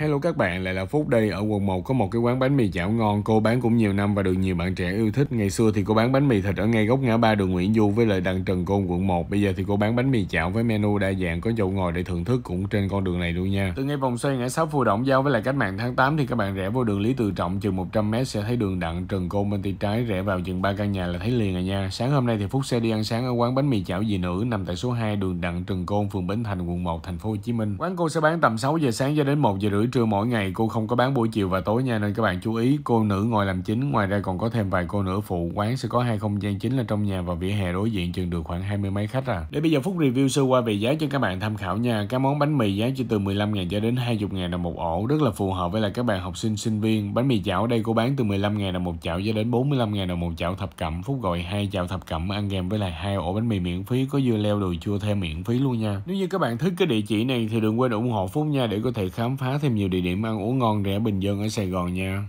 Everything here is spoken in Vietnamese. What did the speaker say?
Hello các bạn, lại là Phúc đây. Ở quận 1 có một cái quán bánh mì chảo ngon, cô bán cũng nhiều năm và được nhiều bạn trẻ yêu thích. Ngày xưa thì cô bán bánh mì thịt ở ngay góc ngã ba đường Nguyễn Du với lại Đặng Trần Côn quận 1. Bây giờ thì cô bán bánh mì chảo với menu đa dạng có chỗ ngồi để thưởng thức cũng trên con đường này luôn nha. Từ ngay vòng xoay ngã 6 Phù Động giao với lại cách mạng tháng 8 thì các bạn rẽ vô đường Lý Tự Trọng chừng 100m sẽ thấy đường đặng Trần Côn bên tay trái rẽ vào chừng ba căn nhà là thấy liền rồi nha. Sáng hôm nay thì Phúc sẽ đi ăn sáng ở quán bánh mì chảo gì nữa nằm tại số 2 đường đặng Trần Côn phường Bến Thành quận 1 thành phố Hồ Chí Minh. Quán cô sẽ bán tầm 6 giờ sáng cho đến 1 giờ rưỡi trưa mỗi ngày cô không có bán buổi chiều và tối nha nên các bạn chú ý cô nữ ngồi làm chính ngoài ra còn có thêm vài cô nữ phụ quán sẽ có hai không gian chính là trong nhà và vỉa hè đối diện chừng được khoảng hai mươi mấy khách à để bây giờ phút review sơ qua về giá cho các bạn tham khảo nha các món bánh mì giá chỉ từ 15 000 cho đến 20 000 đồng một ổ rất là phù hợp với là các bạn học sinh sinh viên bánh mì chảo đây cô bán từ 15 000 đồng một chảo cho đến 45 000 đồng một chảo thập cẩm phút gọi hai chảo thập cẩm ăn kèm với lại hai ổ bánh mì miễn phí có dưa leo đùi chua thêm miễn phí luôn nha nếu như các bạn thích cái địa chỉ này thì đừng quên ủng hộ phút nha để có thể khám phá thêm nhiều địa điểm ăn uống ngon rẻ bình dân ở Sài Gòn nha.